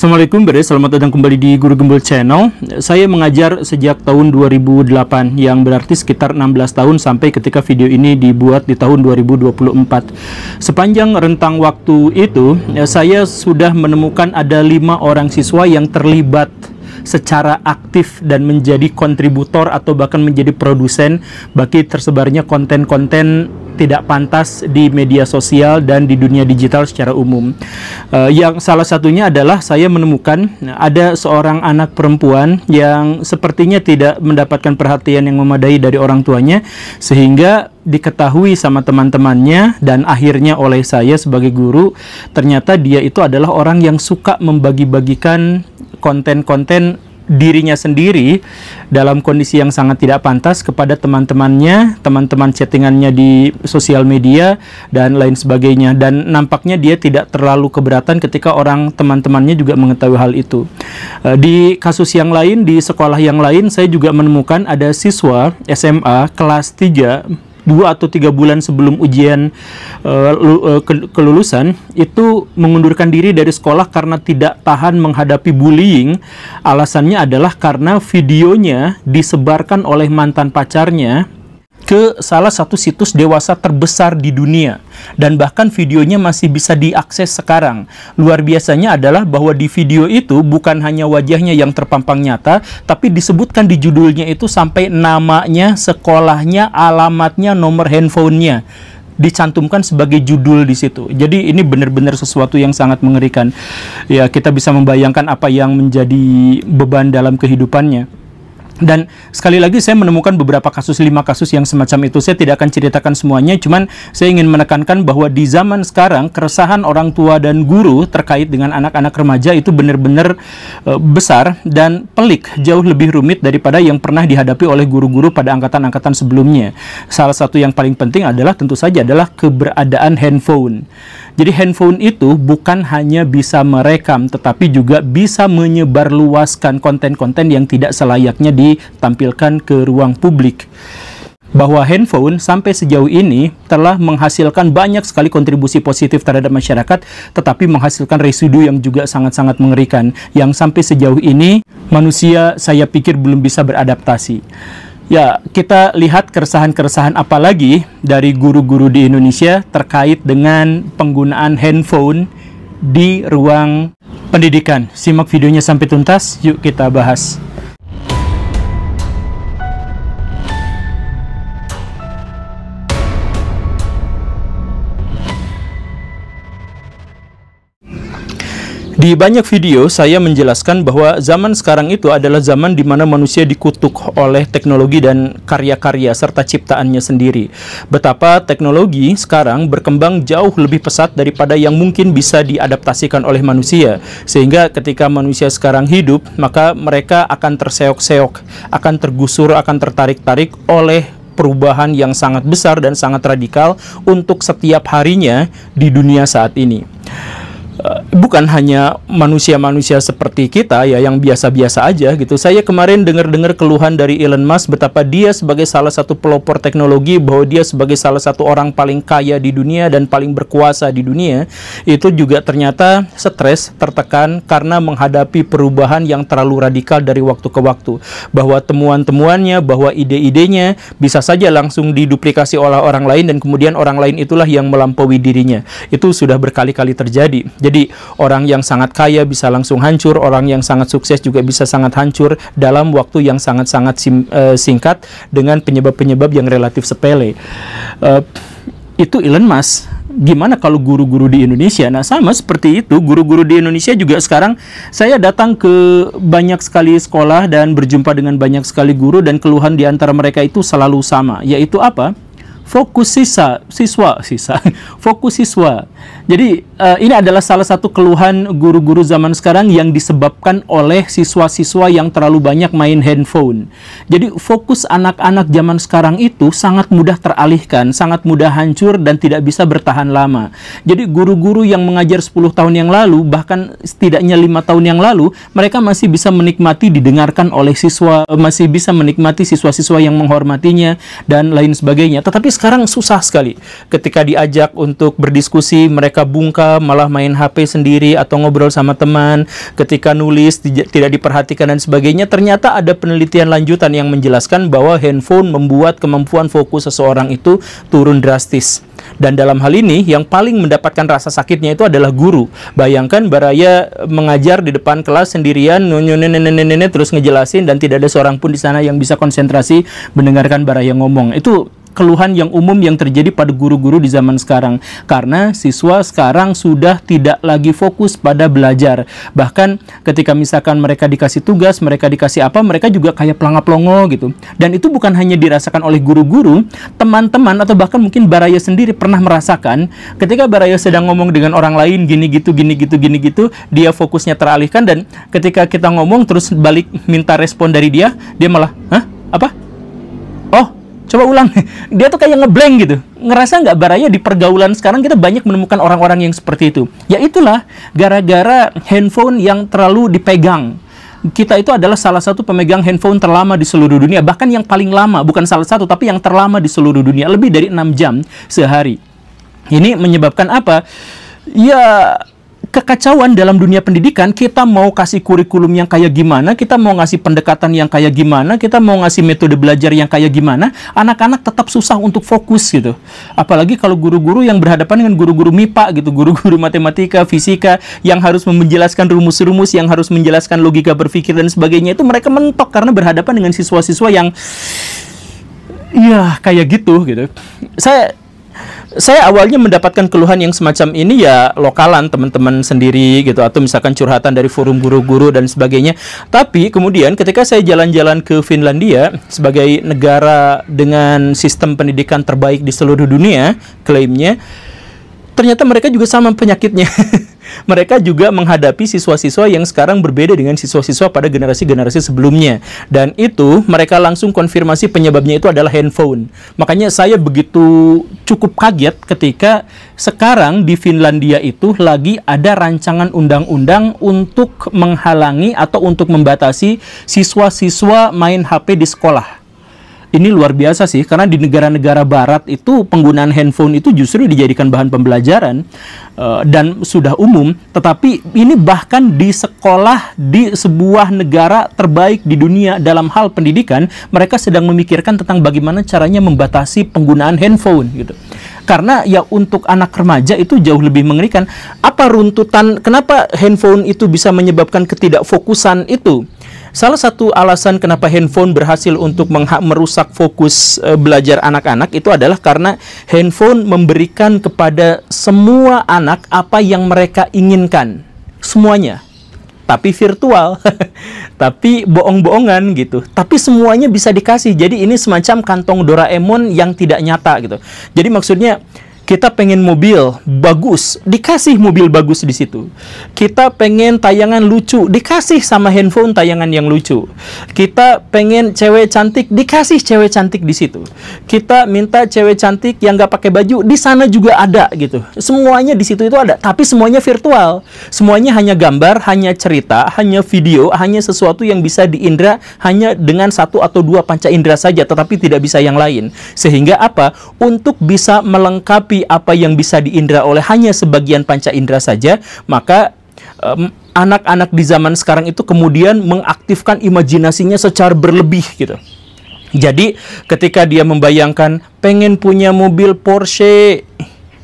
Assalamualaikum beres. selamat datang kembali di Guru Gembul Channel. Saya mengajar sejak tahun 2008 yang berarti sekitar 16 tahun sampai ketika video ini dibuat di tahun 2024. Sepanjang rentang waktu itu, eh, saya sudah menemukan ada lima orang siswa yang terlibat secara aktif dan menjadi kontributor atau bahkan menjadi produsen bagi tersebarnya konten-konten tidak pantas di media sosial dan di dunia digital secara umum. Uh, yang salah satunya adalah saya menemukan eh, ada seorang anak perempuan yang sepertinya tidak mendapatkan perhatian yang memadai dari orang tuanya sehingga diketahui sama teman-temannya dan akhirnya oleh saya sebagai guru ternyata dia itu adalah orang yang suka membagi-bagikan konten-konten dirinya sendiri dalam kondisi yang sangat tidak pantas kepada teman-temannya, teman-teman chattingannya di sosial media dan lain sebagainya dan nampaknya dia tidak terlalu keberatan ketika orang teman-temannya juga mengetahui hal itu. Eh, di kasus yang lain di sekolah yang lain saya juga menemukan ada siswa SMA kelas 3 dua atau tiga bulan sebelum ujian uh, kelulusan itu mengundurkan diri dari sekolah karena tidak tahan menghadapi bullying. Alasannya adalah karena videonya disebarkan oleh mantan pacarnya ke salah satu situs dewasa terbesar di dunia dan bahkan videonya masih bisa diakses sekarang. Luar biasanya adalah bahwa di video itu bukan hanya wajahnya yang terpampang nyata, tapi disebutkan di judulnya itu sampai namanya, sekolahnya, alamatnya, nomor handphonenya dicantumkan sebagai judul di situ. Jadi ini benar-benar sesuatu yang sangat mengerikan. Ya, kita bisa membayangkan apa yang menjadi beban dalam kehidupannya. Dan sekali lagi saya menemukan beberapa kasus, lima kasus yang semacam itu. Saya tidak akan ceritakan semuanya, cuman saya ingin menekankan bahwa di zaman sekarang keresahan orang tua dan guru terkait dengan anak-anak remaja itu benar-benar e, besar dan pelik, jauh lebih rumit daripada yang pernah dihadapi oleh guru-guru pada angkatan-angkatan sebelumnya. Salah satu yang paling penting adalah tentu saja adalah keberadaan handphone. Jadi handphone itu bukan hanya bisa merekam tetapi juga bisa menyebarluaskan konten-konten yang tidak selayaknya ditampilkan ke ruang publik bahwa handphone sampai sejauh ini telah menghasilkan banyak sekali kontribusi positif terhadap masyarakat, tetapi menghasilkan residu yang juga sangat-sangat mengerikan, yang sampai sejauh ini manusia saya pikir belum bisa beradaptasi. Ya, kita lihat keresahan-keresahan apa lagi dari guru-guru di Indonesia terkait dengan penggunaan handphone di ruang pendidikan. Simak videonya sampai tuntas, yuk kita bahas. Di banyak video saya menjelaskan bahwa zaman sekarang itu adalah zaman di mana manusia dikutuk oleh teknologi dan karya-karya serta ciptaannya sendiri. Betapa teknologi sekarang berkembang jauh lebih pesat daripada yang mungkin bisa diadaptasikan oleh manusia. Sehingga ketika manusia sekarang hidup, maka mereka akan terseok-seok, akan tergusur, akan tertarik-tarik oleh perubahan yang sangat besar dan sangat radikal untuk setiap harinya di dunia saat ini bukan hanya manusia-manusia seperti kita ya yang biasa-biasa aja gitu. Saya kemarin dengar-dengar keluhan dari Elon Musk betapa dia sebagai salah satu pelopor teknologi bahwa dia sebagai salah satu orang paling kaya di dunia dan paling berkuasa di dunia itu juga ternyata stres, tertekan karena menghadapi perubahan yang terlalu radikal dari waktu ke waktu. Bahwa temuan-temuannya, bahwa ide-idenya bisa saja langsung diduplikasi oleh orang lain dan kemudian orang lain itulah yang melampaui dirinya. Itu sudah berkali-kali terjadi. Jadi jadi orang yang sangat kaya bisa langsung hancur, orang yang sangat sukses juga bisa sangat hancur dalam waktu yang sangat-sangat eh, singkat dengan penyebab-penyebab yang relatif sepele. Uh, itu Elon Musk gimana kalau guru-guru di Indonesia? Nah, sama seperti itu, guru-guru di Indonesia juga sekarang saya datang ke banyak sekali sekolah dan berjumpa dengan banyak sekali guru dan keluhan di antara mereka itu selalu sama, yaitu apa? Fokus sisa siswa, sisa. Fokus siswa. Jadi uh, ini adalah salah satu keluhan guru-guru zaman sekarang yang disebabkan oleh siswa-siswa yang terlalu banyak main handphone. Jadi fokus anak-anak zaman sekarang itu sangat mudah teralihkan, sangat mudah hancur dan tidak bisa bertahan lama. Jadi guru-guru yang mengajar 10 tahun yang lalu bahkan setidaknya lima tahun yang lalu mereka masih bisa menikmati didengarkan oleh siswa, eh, masih bisa menikmati siswa-siswa yang menghormatinya dan lain sebagainya. Tetapi sekarang susah sekali ketika diajak untuk berdiskusi mereka bungkam, malah main HP sendiri atau ngobrol sama teman, ketika nulis tidak diperhatikan dan sebagainya. Ternyata ada penelitian lanjutan yang menjelaskan bahwa handphone membuat kemampuan fokus seseorang itu turun drastis. Dan dalam hal ini yang paling mendapatkan rasa sakitnya itu adalah guru. Bayangkan Baraya mengajar di depan kelas sendirian, nenek terus ngejelasin dan tidak ada seorang pun di sana yang bisa konsentrasi mendengarkan Baraya ngomong. Itu keluhan yang umum yang terjadi pada guru-guru di zaman sekarang karena siswa sekarang sudah tidak lagi fokus pada belajar. Bahkan ketika misalkan mereka dikasih tugas, mereka dikasih apa, mereka juga kayak pelangap pelongo gitu. Dan itu bukan hanya dirasakan oleh guru-guru, teman-teman atau bahkan mungkin Baraya sendiri pernah merasakan ketika Baraya sedang ngomong dengan orang lain gini gitu gini gitu gini gitu, dia fokusnya teralihkan dan ketika kita ngomong terus balik minta respon dari dia, dia malah, "Hah? Apa? Oh, Coba ulang. Dia tuh kayak ngeblank gitu. Ngerasa nggak baraya di pergaulan sekarang kita banyak menemukan orang-orang yang seperti itu. Ya itulah gara-gara handphone yang terlalu dipegang. Kita itu adalah salah satu pemegang handphone terlama di seluruh dunia, bahkan yang paling lama, bukan salah satu tapi yang terlama di seluruh dunia, lebih dari enam jam sehari. Ini menyebabkan apa? Ya kekacauan dalam dunia pendidikan, kita mau kasih kurikulum yang kayak gimana, kita mau ngasih pendekatan yang kayak gimana, kita mau ngasih metode belajar yang kayak gimana, anak-anak tetap susah untuk fokus gitu. Apalagi kalau guru-guru yang berhadapan dengan guru-guru MIPA gitu, guru-guru matematika, fisika, yang harus menjelaskan rumus-rumus, yang harus menjelaskan logika berpikir dan sebagainya, itu mereka mentok karena berhadapan dengan siswa-siswa yang ya kayak gitu gitu. Saya saya awalnya mendapatkan keluhan yang semacam ini ya lokalan teman-teman sendiri gitu atau misalkan curhatan dari forum guru-guru dan sebagainya. Tapi kemudian ketika saya jalan-jalan ke Finlandia sebagai negara dengan sistem pendidikan terbaik di seluruh dunia klaimnya ternyata mereka juga sama penyakitnya. mereka juga menghadapi siswa-siswa yang sekarang berbeda dengan siswa-siswa pada generasi-generasi sebelumnya. Dan itu mereka langsung konfirmasi penyebabnya itu adalah handphone. Makanya saya begitu cukup kaget ketika sekarang di Finlandia itu lagi ada rancangan undang-undang untuk menghalangi atau untuk membatasi siswa-siswa main HP di sekolah ini luar biasa sih karena di negara-negara barat itu penggunaan handphone itu justru dijadikan bahan pembelajaran uh, dan sudah umum tetapi ini bahkan di sekolah di sebuah negara terbaik di dunia dalam hal pendidikan mereka sedang memikirkan tentang bagaimana caranya membatasi penggunaan handphone gitu karena ya untuk anak remaja itu jauh lebih mengerikan apa runtutan kenapa handphone itu bisa menyebabkan ketidakfokusan itu Salah satu alasan kenapa handphone berhasil untuk merusak fokus e, belajar anak-anak itu adalah karena handphone memberikan kepada semua anak apa yang mereka inginkan. Semuanya. Tapi virtual. Tapi bohong-bohongan gitu. Tapi semuanya bisa dikasih. Jadi ini semacam kantong Doraemon yang tidak nyata gitu. Jadi maksudnya kita pengen mobil bagus, dikasih mobil bagus di situ. Kita pengen tayangan lucu, dikasih sama handphone tayangan yang lucu. Kita pengen cewek cantik, dikasih cewek cantik di situ. Kita minta cewek cantik yang nggak pakai baju, di sana juga ada gitu. Semuanya di situ itu ada, tapi semuanya virtual. Semuanya hanya gambar, hanya cerita, hanya video, hanya sesuatu yang bisa diindra hanya dengan satu atau dua panca indera saja, tetapi tidak bisa yang lain. Sehingga apa? Untuk bisa melengkapi apa yang bisa diindra oleh hanya sebagian panca indera saja, maka anak anak-anak di zaman sekarang itu kemudian mengaktifkan imajinasinya secara berlebih gitu. Jadi ketika dia membayangkan pengen punya mobil Porsche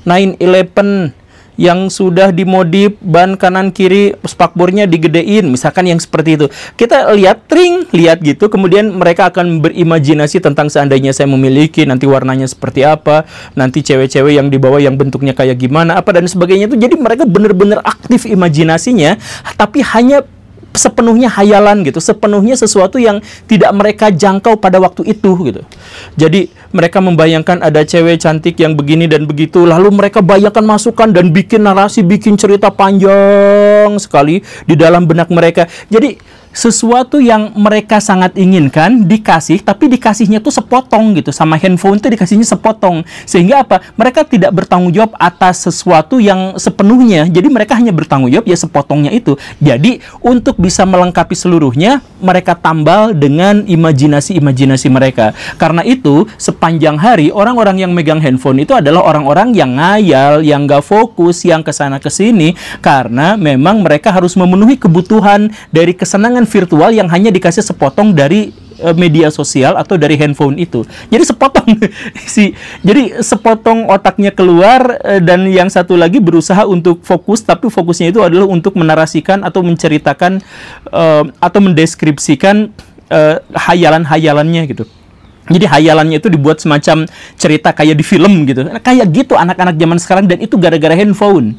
911 yang sudah dimodif ban kanan kiri spakbornya digedein misalkan yang seperti itu kita lihat tring lihat gitu kemudian mereka akan berimajinasi tentang seandainya saya memiliki nanti warnanya seperti apa nanti cewek-cewek yang dibawa yang bentuknya kayak gimana apa dan sebagainya itu jadi mereka benar-benar aktif imajinasinya tapi hanya sepenuhnya hayalan gitu, sepenuhnya sesuatu yang tidak mereka jangkau pada waktu itu gitu. Jadi mereka membayangkan ada cewek cantik yang begini dan begitu, lalu mereka bayangkan masukan dan bikin narasi, bikin cerita panjang sekali di dalam benak mereka. Jadi sesuatu yang mereka sangat inginkan dikasih tapi dikasihnya tuh sepotong gitu sama handphone tuh dikasihnya sepotong sehingga apa mereka tidak bertanggung jawab atas sesuatu yang sepenuhnya jadi mereka hanya bertanggung jawab ya sepotongnya itu jadi untuk bisa melengkapi seluruhnya mereka tambal dengan imajinasi-imajinasi mereka karena itu sepanjang hari orang-orang yang megang handphone itu adalah orang-orang yang ngayal yang gak fokus yang kesana kesini karena memang mereka harus memenuhi kebutuhan dari kesenangan virtual yang hanya dikasih sepotong dari eh, media sosial atau dari handphone itu. Jadi sepotong si jadi sepotong otaknya keluar eh, dan yang satu lagi berusaha untuk fokus tapi fokusnya itu adalah untuk menarasikan atau menceritakan uh, atau mendeskripsikan uh, hayalan-hayalannya gitu. Jadi hayalannya itu dibuat semacam cerita kayak di film gitu. Kayak gitu anak-anak zaman sekarang dan itu gara-gara handphone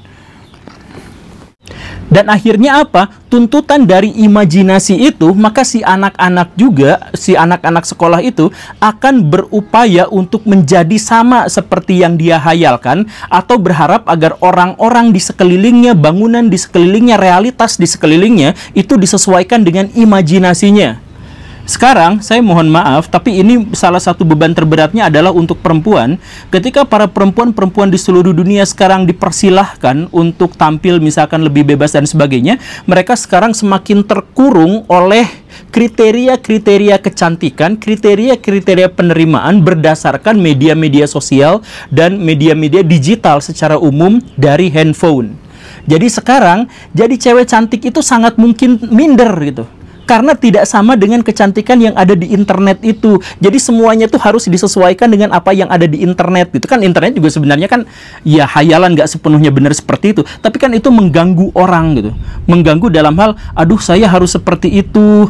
dan akhirnya apa? Tuntutan dari imajinasi itu, maka si anak-anak juga, si anak-anak sekolah itu akan berupaya untuk menjadi sama seperti yang dia hayalkan atau berharap agar orang-orang di sekelilingnya, bangunan di sekelilingnya, realitas di sekelilingnya itu disesuaikan dengan imajinasinya. Sekarang saya mohon maaf, tapi ini salah satu beban terberatnya adalah untuk perempuan. Ketika para perempuan-perempuan di seluruh dunia sekarang dipersilahkan untuk tampil misalkan lebih bebas dan sebagainya, mereka sekarang semakin terkurung oleh kriteria-kriteria kecantikan, kriteria-kriteria penerimaan berdasarkan media-media sosial dan media-media digital secara umum dari handphone. Jadi sekarang, jadi cewek cantik itu sangat mungkin minder gitu karena tidak sama dengan kecantikan yang ada di internet itu. Jadi semuanya tuh harus disesuaikan dengan apa yang ada di internet gitu kan. Internet juga sebenarnya kan ya hayalan nggak sepenuhnya benar seperti itu, tapi kan itu mengganggu orang gitu. Mengganggu dalam hal aduh saya harus seperti itu,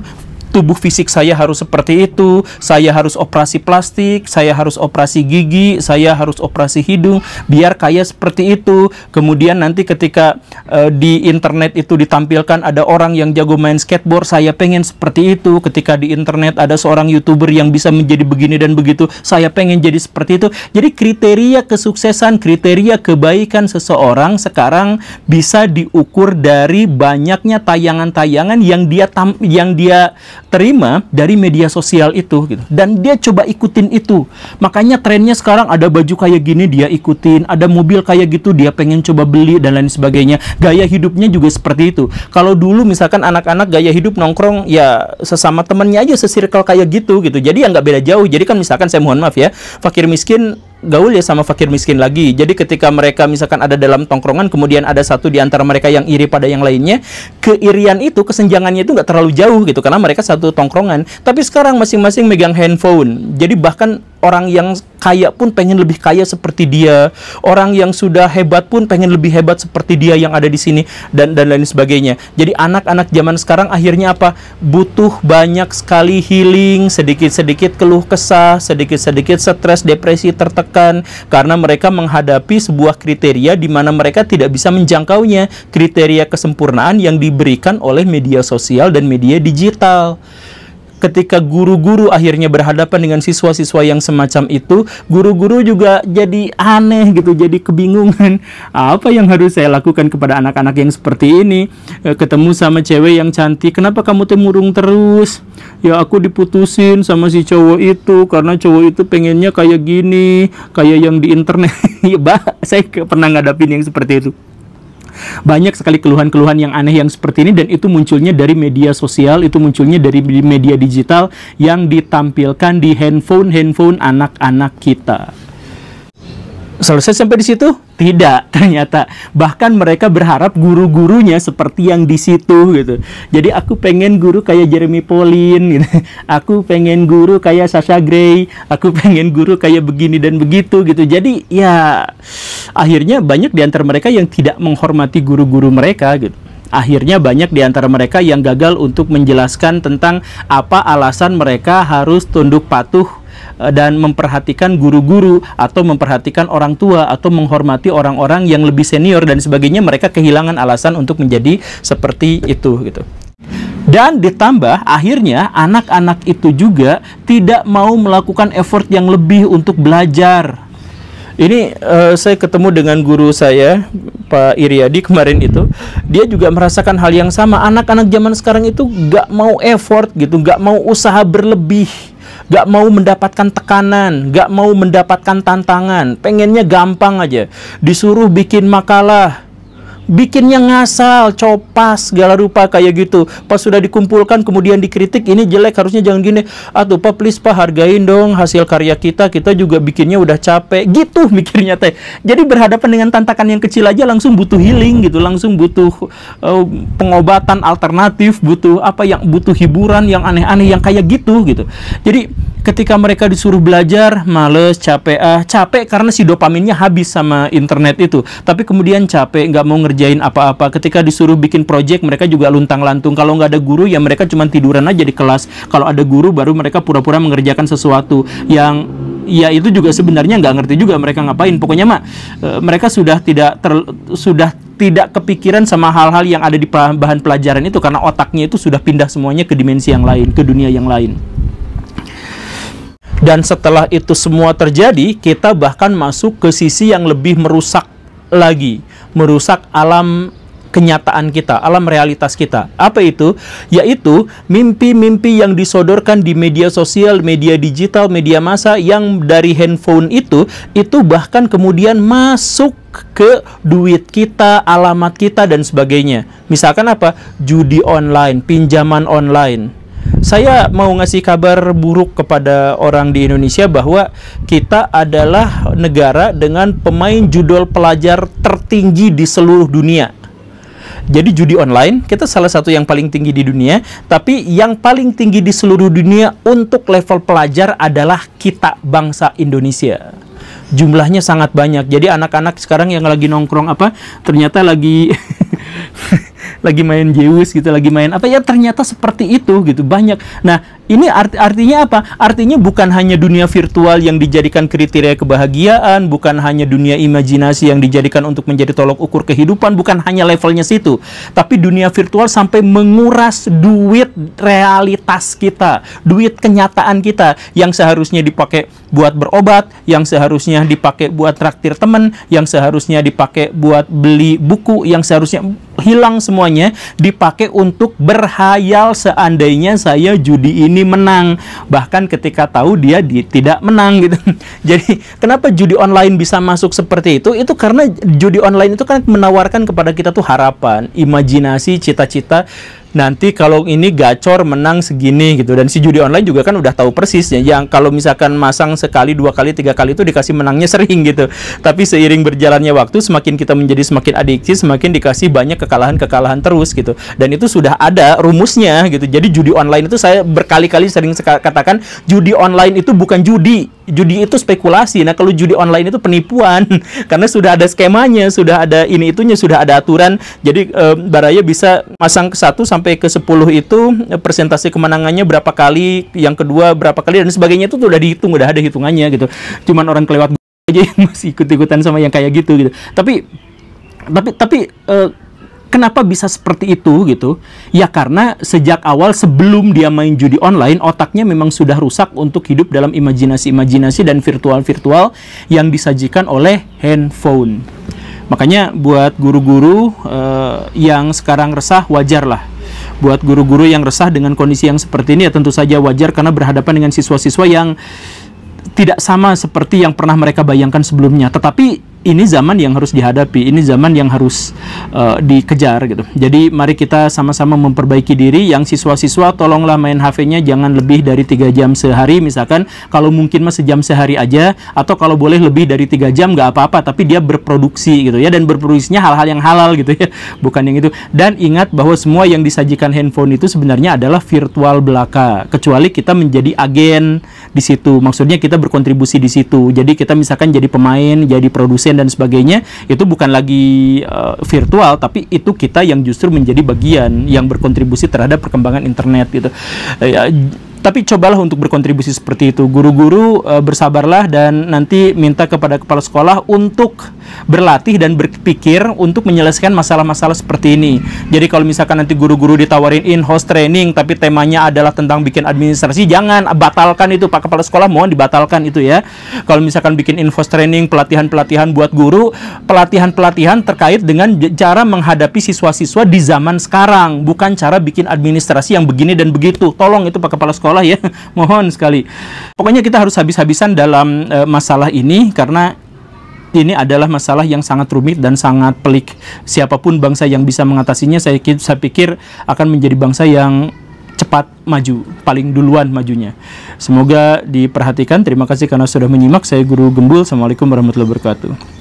tubuh fisik saya harus seperti itu, saya harus operasi plastik, saya harus operasi gigi, saya harus operasi hidung, biar kaya seperti itu. Kemudian nanti ketika e, di internet itu ditampilkan ada orang yang jago main skateboard, saya pengen seperti itu. Ketika di internet ada seorang youtuber yang bisa menjadi begini dan begitu, saya pengen jadi seperti itu. Jadi kriteria kesuksesan, kriteria kebaikan seseorang sekarang bisa diukur dari banyaknya tayangan-tayangan yang dia tam yang dia terima dari media sosial itu gitu dan dia coba ikutin itu makanya trennya sekarang ada baju kayak gini dia ikutin ada mobil kayak gitu dia pengen coba beli dan lain sebagainya gaya hidupnya juga seperti itu kalau dulu misalkan anak-anak gaya hidup nongkrong ya sesama temennya aja sesirkel kayak gitu gitu jadi ya nggak beda jauh jadi kan misalkan saya mohon maaf ya fakir miskin gaul ya sama fakir miskin lagi. Jadi ketika mereka misalkan ada dalam tongkrongan, kemudian ada satu di antara mereka yang iri pada yang lainnya, keirian itu, kesenjangannya itu nggak terlalu jauh gitu, karena mereka satu tongkrongan. Tapi sekarang masing-masing megang handphone. Jadi bahkan orang yang kaya pun pengen lebih kaya seperti dia, orang yang sudah hebat pun pengen lebih hebat seperti dia yang ada di sini dan dan lain sebagainya. Jadi anak-anak zaman sekarang akhirnya apa? Butuh banyak sekali healing, sedikit-sedikit keluh kesah, sedikit-sedikit stres, depresi, tertekan karena mereka menghadapi sebuah kriteria di mana mereka tidak bisa menjangkaunya kriteria kesempurnaan yang diberikan oleh media sosial dan media digital ketika guru-guru akhirnya berhadapan dengan siswa-siswa yang semacam itu, guru-guru juga jadi aneh gitu, jadi kebingungan. Apa yang harus saya lakukan kepada anak-anak yang seperti ini? Eh, ketemu sama cewek yang cantik, kenapa kamu temurung terus? Ya aku diputusin sama si cowok itu karena cowok itu pengennya kayak gini, kayak yang di internet. ya, bah, saya pernah ngadapin yang seperti itu. Banyak sekali keluhan-keluhan yang aneh yang seperti ini dan itu munculnya dari media sosial, itu munculnya dari media digital yang ditampilkan di handphone-handphone anak-anak kita. Selesai sampai di situ? Tidak, ternyata. Bahkan mereka berharap guru-gurunya seperti yang di situ gitu. Jadi aku pengen guru kayak Jeremy Polin, gitu. Aku pengen guru kayak Sasha Grey, aku pengen guru kayak begini dan begitu gitu. Jadi ya akhirnya banyak di antara mereka yang tidak menghormati guru-guru mereka gitu. Akhirnya banyak di antara mereka yang gagal untuk menjelaskan tentang apa alasan mereka harus tunduk patuh Eh, dan memperhatikan guru-guru atau memperhatikan orang tua atau menghormati orang-orang yang lebih senior dan sebagainya mereka kehilangan alasan untuk menjadi seperti itu gitu. Dan ditambah akhirnya anak-anak itu juga tidak mau melakukan effort yang lebih untuk belajar. Ini uh, saya ketemu dengan guru saya Pak Iriadi kemarin itu, dia juga merasakan hal yang sama. Anak-anak zaman sekarang itu gak mau effort gitu, gak mau usaha berlebih Gak mau mendapatkan tekanan, gak mau mendapatkan tantangan, pengennya gampang aja. Disuruh bikin makalah, bikinnya ngasal, copas, segala rupa kayak gitu. Pas sudah dikumpulkan kemudian dikritik ini jelek harusnya jangan gini. Atau Pak please Pak hargain dong hasil karya kita. Kita juga bikinnya udah capek gitu mikirnya teh. Jadi berhadapan dengan tantangan yang kecil aja langsung butuh healing gitu, langsung butuh uh, pengobatan alternatif, butuh apa yang butuh hiburan yang aneh-aneh yang kayak gitu gitu. Jadi ketika mereka disuruh belajar males capek ah capek karena si dopaminnya habis sama internet itu tapi kemudian capek nggak mau ngerjain apa-apa ketika disuruh bikin project mereka juga luntang lantung kalau nggak ada guru ya mereka cuma tiduran aja di kelas kalau ada guru baru mereka pura-pura mengerjakan sesuatu yang ya itu juga sebenarnya nggak ngerti juga mereka ngapain pokoknya mak e, mereka sudah tidak ter, sudah tidak kepikiran sama hal-hal yang ada di bahan pelajaran itu karena otaknya itu sudah pindah semuanya ke dimensi yang lain ke dunia yang lain. Dan setelah itu semua terjadi, kita bahkan masuk ke sisi yang lebih merusak lagi, merusak alam kenyataan kita, alam realitas kita. Apa itu? Yaitu mimpi-mimpi yang disodorkan di media sosial, media digital, media massa yang dari handphone itu, itu bahkan kemudian masuk ke duit kita, alamat kita, dan sebagainya. Misalkan apa? Judi online, pinjaman online saya mau ngasih kabar buruk kepada orang di Indonesia bahwa kita adalah negara dengan pemain judol pelajar tertinggi di seluruh dunia. Jadi judi online kita salah satu yang paling tinggi di dunia, tapi yang paling tinggi di seluruh dunia untuk level pelajar adalah kita bangsa Indonesia. Jumlahnya sangat banyak. Jadi anak-anak sekarang yang lagi nongkrong apa ternyata lagi lagi main Zeus gitu lagi main apa ya ternyata seperti itu gitu banyak nah ini art artinya apa artinya bukan hanya dunia virtual yang dijadikan kriteria kebahagiaan bukan hanya dunia imajinasi yang dijadikan untuk menjadi tolok ukur kehidupan bukan hanya levelnya situ tapi dunia virtual sampai menguras duit realitas kita duit kenyataan kita yang seharusnya dipakai buat berobat yang seharusnya dipakai buat traktir teman yang seharusnya dipakai buat beli buku yang seharusnya hilang semuanya dipakai untuk berhayal seandainya saya judi ini menang bahkan ketika tahu dia di, tidak menang gitu jadi kenapa judi online bisa masuk seperti itu itu karena judi online itu kan menawarkan kepada kita tuh harapan imajinasi cita-cita nanti kalau ini gacor menang segini gitu dan si judi online juga kan udah tahu persis ya yang kalau misalkan masang sekali dua kali tiga kali itu dikasih menangnya sering gitu tapi seiring berjalannya waktu semakin kita menjadi semakin adiksi semakin dikasih banyak kekalahan kekalahan terus gitu dan itu sudah ada rumusnya gitu jadi judi online itu saya berkali-kali sering katakan judi online itu bukan judi judi itu spekulasi. Nah, kalau judi online itu penipuan karena sudah ada skemanya, sudah ada ini itunya, sudah ada aturan. Jadi e, baraya bisa masang ke 1 sampai ke 10 itu eh, presentasi kemenangannya berapa kali, yang kedua berapa kali dan sebagainya itu sudah dihitung, udah ada hitungannya gitu. Cuman orang kelewat aja yang masih ikut-ikutan sama yang kayak gitu gitu. Tapi tapi tapi e, kenapa bisa seperti itu gitu? Ya karena sejak awal sebelum dia main judi online, otaknya memang sudah rusak untuk hidup dalam imajinasi-imajinasi dan virtual-virtual yang disajikan oleh handphone. Makanya buat guru-guru uh, yang sekarang resah wajarlah buat guru-guru yang resah dengan kondisi yang seperti ini ya tentu saja wajar karena berhadapan dengan siswa-siswa yang tidak sama seperti yang pernah mereka bayangkan sebelumnya. Tetapi ini zaman yang harus dihadapi, ini zaman yang harus uh, dikejar gitu. Jadi mari kita sama-sama memperbaiki diri. Yang siswa-siswa tolonglah main HP-nya jangan lebih dari tiga jam sehari misalkan. Kalau mungkin mas sejam sehari aja atau kalau boleh lebih dari tiga jam nggak apa-apa, tapi dia berproduksi gitu ya dan berproduksinya hal-hal yang halal gitu ya, bukan yang itu. Dan ingat bahwa semua yang disajikan handphone itu sebenarnya adalah virtual belaka, kecuali kita menjadi agen di situ. Maksudnya kita berkontribusi di situ. Jadi kita misalkan jadi pemain, jadi produsen dan sebagainya itu bukan lagi uh, virtual tapi itu kita yang justru menjadi bagian yang berkontribusi terhadap perkembangan internet gitu. Uh, tapi cobalah untuk berkontribusi seperti itu. Guru-guru e, bersabarlah dan nanti minta kepada kepala sekolah untuk berlatih dan berpikir untuk menyelesaikan masalah-masalah seperti ini. Jadi kalau misalkan nanti guru-guru ditawarin in-house training tapi temanya adalah tentang bikin administrasi, jangan batalkan itu Pak kepala sekolah mohon dibatalkan itu ya. Kalau misalkan bikin in-house training, pelatihan-pelatihan buat guru, pelatihan-pelatihan terkait dengan cara menghadapi siswa-siswa di zaman sekarang, bukan cara bikin administrasi yang begini dan begitu. Tolong itu Pak kepala sekolah sekolah ya mohon sekali pokoknya kita harus habis-habisan dalam e, masalah ini karena ini adalah masalah yang sangat rumit dan sangat pelik. Siapapun bangsa yang bisa mengatasinya, saya, saya pikir akan menjadi bangsa yang cepat maju, paling duluan majunya. Semoga diperhatikan. Terima kasih karena sudah menyimak. Saya Guru Gembul. Assalamualaikum warahmatullahi wabarakatuh.